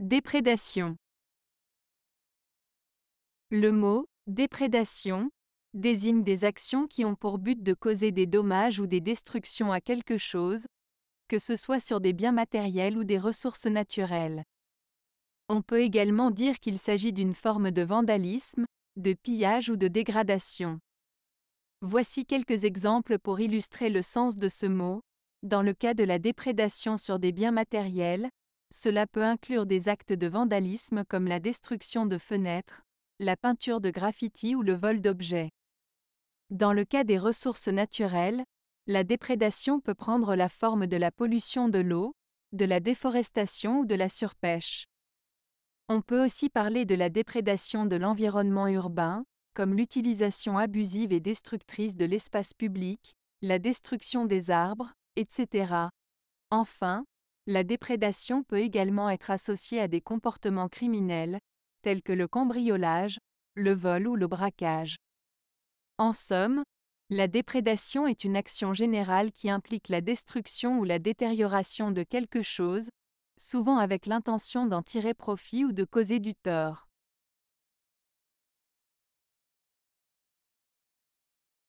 Déprédation. Le mot déprédation désigne des actions qui ont pour but de causer des dommages ou des destructions à quelque chose, que ce soit sur des biens matériels ou des ressources naturelles. On peut également dire qu'il s'agit d'une forme de vandalisme, de pillage ou de dégradation. Voici quelques exemples pour illustrer le sens de ce mot. Dans le cas de la déprédation sur des biens matériels, cela peut inclure des actes de vandalisme comme la destruction de fenêtres, la peinture de graffiti ou le vol d'objets. Dans le cas des ressources naturelles, la déprédation peut prendre la forme de la pollution de l'eau, de la déforestation ou de la surpêche. On peut aussi parler de la déprédation de l'environnement urbain, comme l'utilisation abusive et destructrice de l'espace public, la destruction des arbres, etc. Enfin, la déprédation peut également être associée à des comportements criminels, tels que le cambriolage, le vol ou le braquage. En somme, la déprédation est une action générale qui implique la destruction ou la détérioration de quelque chose, souvent avec l'intention d'en tirer profit ou de causer du tort.